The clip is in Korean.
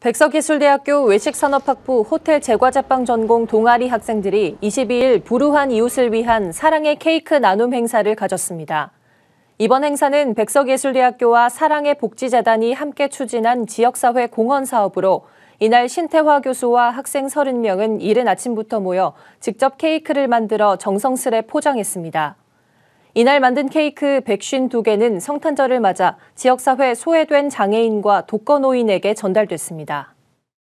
백석기술대학교 외식산업학부 호텔 제과제빵 전공 동아리 학생들이 22일 불우한 이웃을 위한 사랑의 케이크 나눔 행사를 가졌습니다. 이번 행사는 백석예술대학교와 사랑의 복지재단이 함께 추진한 지역사회 공헌 사업으로 이날 신태화 교수와 학생 30명은 이른 아침부터 모여 직접 케이크를 만들어 정성스레 포장했습니다. 이날 만든 케이크 152개는 성탄절을 맞아 지역사회 소외된 장애인과 독거노인에게 전달됐습니다.